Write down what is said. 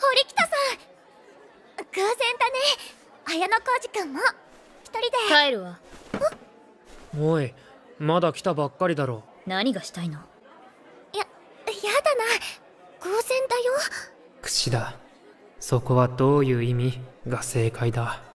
堀北さん偶然だね綾小路君も一人で帰るわおいまだ来たばっかりだろ何がしたいのややだな偶然だよ櫛だそこはどういう意味が正解だ